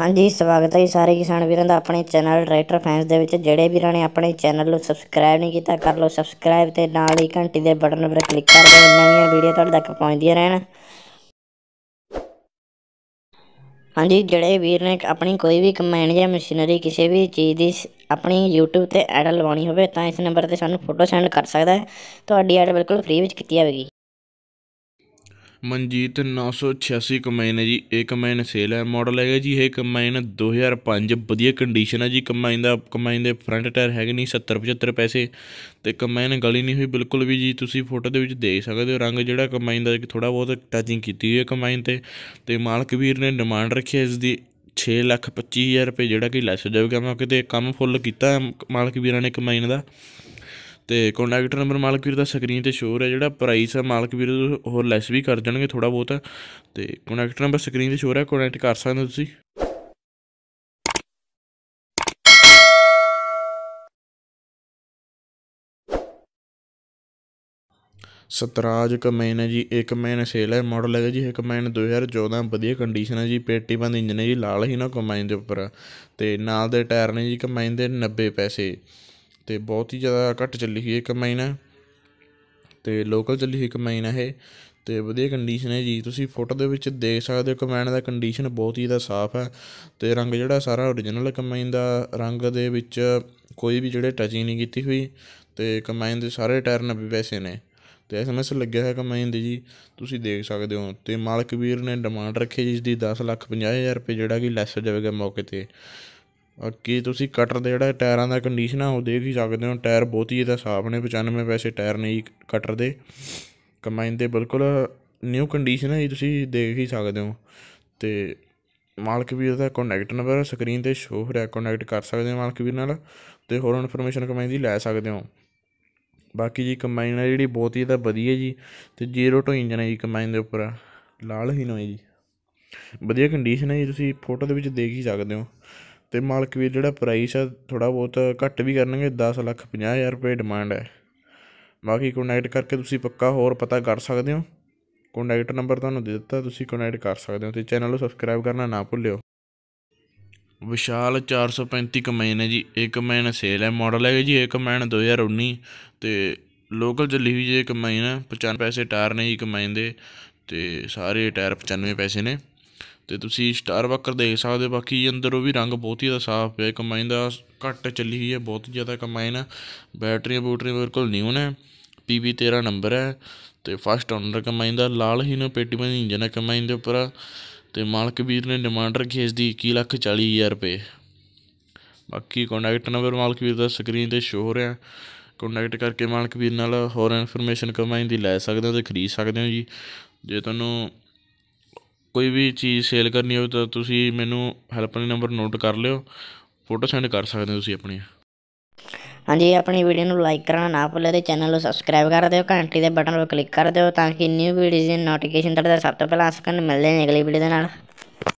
ਹਾਂਜੀ ਸਵਾਗਤ ਹੈ ਸਾਰੇ ਕਿਸਾਨ ਵੀਰਾਂ ਦਾ ਆਪਣੇ ਚੈਨਲ ਟਰੈਕਟਰ ਫੈਨਸ ਦੇ ਵਿੱਚ ਜਿਹੜੇ ਵੀਰਾਂ ਨੇ ਆਪਣੇ ਚੈਨਲ ਨੂੰ ਸਬਸਕ੍ਰਾਈਬ ਨਹੀਂ ਕੀਤਾ ਕਰ ਲਓ ਸਬਸਕ੍ਰਾਈਬ ਤੇ ਨਾਲ ਹੀ ਘੰਟੀ ਦੇ ਬਟਨ ਉੱਪਰ ਕਲਿੱਕ ਕਰ ਦਿਓ ਨਵੀਆਂ ਵੀਡੀਓ ਤੁਹਾਡੇ ਤੱਕ ਪਹੁੰਚਦੀਆਂ ਰਹਿਣ ਹਾਂਜੀ ਜਿਹੜੇ ਵੀਰ ਨੇ ਆਪਣੀ ਕੋਈ ਵੀ ਕਮੈਂਡ ਜਾਂ ਮਸ਼ੀਨਰੀ ਕਿਸੇ ਵੀ ਚੀਜ਼ ਦੀ ਆਪਣੀ YouTube ਤੇ ਐਡ ਲਵਾਉਣੀ ਹੋਵੇ ਤਾਂ ਇਸ ਨੰਬਰ ਤੇ ਸਾਨੂੰ ਫੋਟੋ ਸੈਂਡ ਕਰ ਸਕਦਾ ਹੈ ਤੁਹਾਡੀ ਐਡ ਬਿਲਕੁਲ ਫ੍ਰੀ ਵਿੱਚ ਕੀਤੀ ਜਾਵੇਗੀ ਮਨਜੀਤ 986 ਕਮਾਈਨ ਕੰਬਾਈਨ ਹੈ ਜੀ ਇਹ ਕੰਬਾਈਨ ਸੇਲ ਹੈ ਮਾਡਲ ਹੈਗਾ ਜੀ ਇਹ ਕੰਬਾਈਨ 2005 ਵਧੀਆ ਕੰਡੀਸ਼ਨ ਹੈ ਜੀ ਕੰਬਾਈਨ ਦਾ ਕੰਬਾਈਨ ਦੇ ਫਰੰਟ ਟਾਇਰ ਹੈਗੇ ਨਹੀਂ 70 75 ਪੈਸੇ ਤੇ ਕੰਬਾਈਨ ਗਲੀ ਨਹੀਂ ਹੋਈ ਬਿਲਕੁਲ ਵੀ ਜੀ ਤੁਸੀਂ ਫੋਟੋ ਦੇ ਵਿੱਚ ਦੇਖ ਸਕਦੇ ਹੋ ਰੰਗ ਜਿਹੜਾ ਕੰਬਾਈਨ ਦਾ ਥੋੜਾ ਬਹੁਤ ਟੱਚਿੰਗ ਕੀਤੀ ਹੋਈ ਹੈ ਕੰਬਾਈਨ ਤੇ ਤੇ ਮਾਲਕ ਵੀਰ ਨੇ ਡਿਮਾਂਡ ਰੱਖੀ ਹੈ ਇਸ ਦੀ 6 ਲੱਖ 25 ਹਜ਼ਾਰ ਰੁਪਏ ਜਿਹੜਾ ਕਿ ਲੈਸ ਹੋ ਜਾਵੇਗਾ ਮੈਂ ਕਿਤੇ ਕੰਮ ਫੁੱਲ ਕੀਤਾ ਮਾਲਕ ਵੀਰਾਂ ਨੇ ਕੰਬਾਈਨ ਦਾ ਤੇ ਕੰਟੈਕਟ ਨੰਬਰ ਮਾਲਕ ਵੀਰ ਦਾ ਸਕਰੀਨ ਤੇ ਸ਼ੋਅ ਹੈ ਜਿਹੜਾ ਪ੍ਰਾਈਸ ਹੈ ਮਾਲਕ ਵੀਰ ਹੋਰ ਲੈਸ ਵੀ ਕਰ ਦੇਣਗੇ ਥੋੜਾ ਬਹੁਤ ਤੇ ਕੰਟੈਕਟ ਨੰਬਰ ਸਕਰੀਨ ਤੇ ਸ਼ੋਅ ਹੈ ਕੰਟੈਕਟ ਕਰ ਸਕਦੇ ਹੋ ਤੁਸੀਂ ਸਤਰਾਜ ਕਮੈਨ ਹੈ ਜੀ ਇੱਕ ਮੈਨ ਸੇਲ ਹੈ ਮਾਡਲ ਹੈਗਾ ਜੀ ਇੱਕ ਮੈਨ 2014 ਵਧੀਆ ਕੰਡੀਸ਼ਨ ਹੈ ਜੀ ਪੇਟੀ ਬੰਦ ਇੰਜਨ ਹੈ ਜੀ ਲਾਲ ਹੀ ਨਾ ਕਮੈਨ ਦੇ ਉੱਪਰ ਤੇ ਨਾਲ ਦੇ ਟਾਇਰ ਨੇ ਜੀ ਕਮੈਨ ਦੇ 90 ਪੈਸੇ ਤੇ ਬਹੁਤ ਹੀ ਜ਼ਿਆਦਾ ਘੱਟ ਚੱਲੀ ਹੋਈ ਹੈ ਤੇ ਲੋਕਲ ਚੱਲੀ ਹੋਈ ਮਾਈਨ ਹੈ ਇਹ ਤੇ ਵਧੀਆ ਕੰਡੀਸ਼ਨ ਹੈ ਜੀ ਤੁਸੀਂ ਫੋਟੋ ਦੇ ਵਿੱਚ ਦੇਖ ਸਕਦੇ ਹੋ ਕਮੈਨ ਦਾ ਕੰਡੀਸ਼ਨ ਬਹੁਤ ਹੀ ਦਾ ਸਾਫ਼ ਹੈ ਤੇ ਰੰਗ ਜਿਹੜਾ ਸਾਰਾ origignal ਕੰਬਾਈਨ ਦਾ ਰੰਗ ਦੇ ਵਿੱਚ ਕੋਈ ਵੀ ਜਿਹੜੇ ਟਚਿੰਗ ਨਹੀਂ ਕੀਤੀ ਹੋਈ ਤੇ ਕੰਬਾਈਨ ਦੇ ਸਾਰੇ ਟਾਇਰ ਵੀ ਵੈਸੇ ਨੇ ਤੇ ਐਸਐਮਐਸ ਲੱਗਿਆ ਹੈ ਕੰਬਾਈਨ ਦੇ ਜੀ ਤੁਸੀਂ ਦੇਖ ਸਕਦੇ ਹੋ ਤੇ ਮਾਲਕ ਵੀਰ ਨੇ ਡਿਮਾਂਡ ਰੱਖੀ ਜਿਸ ਦੀ 10 ਲੱਖ ਹਜ਼ਾਰ ਰੁਪਏ ਜਿਹੜਾ ਕਿ ਲੈਸ ਹੋ ਜਾਵੇਗਾ ਮੌਕੇ ਤੇ ਕੀ ਤੁਸੀਂ ਕਟਰ ਦੇ ਜਿਹੜਾ ਟਾਇਰਾਂ ਦਾ ਕੰਡੀਸ਼ਨ ਆ ਉਹ ਦੇਖ ਹੀ ਸਕਦੇ ਹੋ ਟਾਇਰ ਬਹੁਤ ਹੀ ਇਹਦਾ ਸਾਫ ਨੇ 95 ਪੈਸੇ ਟਾਇਰ ਨੇ ਕਟਰ ਦੇ ਕੰਬਾਈਨ ਦੇ ਬਿਲਕੁਲ ਨਿਊ ਕੰਡੀਸ਼ਨ ਹੈ ਜੀ ਤੁਸੀਂ ਦੇਖ ਹੀ ਸਕਦੇ ਹੋ ਤੇ ਮਾਲਕ ਵੀਰ ਦਾ ਕੰਟੈਕਟ ਨੰਬਰ ਸਕਰੀਨ ਤੇ ਸ਼ੋ ਹੋ ਰਿਹਾ ਕੰਟੈਕਟ ਕਰ ਸਕਦੇ ਹੋ ਮਾਲਕ ਵੀਰ ਨਾਲ ਤੇ ਹੋਰ ਇਨਫੋਰਮੇਸ਼ਨ ਕੰਬਾਈਨ ਦੀ ਲੈ ਸਕਦੇ ਹੋ ਬਾਕੀ ਜੀ ਕੰਬਾਈਨ ਹੈ ਜਿਹੜੀ ਬਹੁਤ ਹੀ ਇਹਦਾ ਵਧੀਆ ਜੀ ਤੇ ਜ਼ੀਰੋ ਟੂ ਇੰਜਨ ਹੈ ਜੀ ਕੰਬਾਈਨ ਦੇ ਉੱਪਰ ਲਾਲ ਹੀ ਨੋਏ ਜੀ ਵਧੀਆ ਕੰਡੀਸ਼ਨ ਹੈ ਜੀ ਤੁਸੀਂ ਫੋਟੋ ਦੇ ਵਿੱਚ ਦੇਖ ਹੀ ਸਕਦੇ ਹੋ ਤੇ ਮਾਲਕ ਵੀ ਜਿਹੜਾ ਪ੍ਰਾਈਸ ਆ ਥੋੜਾ ਬਹੁਤ ਘੱਟ ਵੀ ਕਰਨਗੇ 10 ਲੱਖ 50000 ਰੁਪਏ ਡਿਮਾਂਡ ਹੈ ਬਾਕੀ ਕੋਨੈਕਟ ਕਰਕੇ ਤੁਸੀਂ ਪੱਕਾ ਹੋਰ ਪਤਾ ਕਰ ਸਕਦੇ ਹੋ ਕੋਨੈਕਟ ਨੰਬਰ ਤੁਹਾਨੂੰ ਦੇ ਦਿੱਤਾ ਤੁਸੀਂ ਕੋਨੈਕਟ ਕਰ ਸਕਦੇ ਹੋ ਤੇ ਚੈਨਲ ਨੂੰ ਸਬਸਕ੍ਰਾਈਬ ਕਰਨਾ ਨਾ ਭੁੱਲਿਓ ਵਿਸ਼ਾਲ 435 ਕਮੈਨ ਹੈ ਜੀ ਇੱਕ ਮੈਨ ਸੇਲ ਹੈ ਮਾਡਲ ਹੈ ਜੀ ਇੱਕ ਮੈਨ 2019 ਤੇ ਲੋਕਲ ਚੱਲੀ ਹੋਈ ਜੇ ਇਹ ਕਮੈਨ 95 ਪੈਸੇ ਟਾਇਰ ਨੇ ਜੀ ਕਮੈਨ ਦੇ ਤੇ ਸਾਰੇ ਟਾਇਰ 95 ਪੈਸੇ ਨੇ ਤੇ ਤੁਸੀਂ ਸਟਾਰ ਵਕਰ ਦੇਖ ਸਕਦੇ ਹੋ ਬਾਕੀ ਅੰਦਰ ਉਹ ਵੀ ਰੰਗ ਬਹੁਤ ਹੀ ਦਾ ਸਾਫ਼ ਹੈ ਕੰਬਾਈਨ ਦਾ ਘੱਟ ਚੱਲੀ ਹੋਈ ਹੈ ਬਹੁਤ ਜ਼ਿਆਦਾ ਕੰਬਾਈਨ ਬੈਟਰੀਆਂ ਬੂਟਰੀਆਂ ਬਿਲਕੁਲ ਨਿਊ ਨੇ ਪੀਵੀ 13 ਨੰਬਰ ਹੈ ਤੇ ਫਸਟ ਓਨਰ ਕੰਬਾਈਨ ਦਾ ਲਾਲ ਹੀ ਨੂੰ ਪੇਟੀ ਬੰਦ ਇੰਜਨ ਹੈ ਕੰਬਾਈਨ ਦੇ ਉੱਪਰ ਤੇ ਮਾਲਕ ਵੀਰ ਨੇ ਡਿਮਾਂਡ ਰੱਖੀ ਇਸ ਦੀ 21 ਲੱਖ 40 ਹਜ਼ਾਰ ਰੁਪਏ ਬਾਕੀ ਕੰਟੈਕਟ ਨੰਬਰ ਮਾਲਕ ਵੀਰ ਦਾ ਸਕਰੀਨ ਤੇ ਸ਼ੋ ਹੋ ਰਿਹਾ ਕੰਟੈਕਟ ਕਰਕੇ ਮਾਲਕ ਵੀਰ ਨਾਲ ਹੋਰ ਇਨਫੋਰਮੇਸ਼ਨ ਕੰਬਾਈਨ ਦੀ ਲੈ ਸਕਦੇ ਹੋ ਤੇ ਖਰੀਦ ਸਕਦੇ ਹੋ ਜੀ ਜੇ ਤੁਹਾਨੂੰ ਕੋਈ ਵੀ ਚੀਜ਼ ਸੇਲ ਕਰਨੀ ਹੋਵੇ ਤਾਂ ਤੁਸੀਂ ਮੈਨੂੰ ਹੈਲਪਲਾਈਨ ਨੰਬਰ ਨੋਟ ਕਰ ਲਿਓ ਫੋਟੋ ਸੈਂਡ ਕਰ ਸਕਦੇ ਹੋ ਤੁਸੀਂ ਆਪਣੀਆਂ ਹਾਂਜੀ ਆਪਣੀ ਵੀਡੀਓ ਨੂੰ ਲਾਈਕ ਕਰਨਾ ਨਾ ਭੁੱਲਿਓ ਤੇ ਚੈਨਲ ਨੂੰ ਸਬਸਕ੍ਰਾਈਬ ਕਰ ਦਿਓ ਘੰਟੀ ਦੇ ਬਟਨ 'ਤੇ ਕਲਿੱਕ ਕਰ ਦਿਓ ਤਾਂ ਕਿ ਨਿਊ ਵੀਡੀਓ ਦੀ ਨੋਟੀਫਿਕੇਸ਼ਨ ਤੁਹਾਡੇ ਤੱਕ ਸਭ ਤੋਂ ਪਹਿਲਾਂ ਆ ਸਕਣ ਮਿਲਦੇ ਨੇ ਅਗਲੀ ਵੀਡੀਓ ਦੇ ਨਾਲ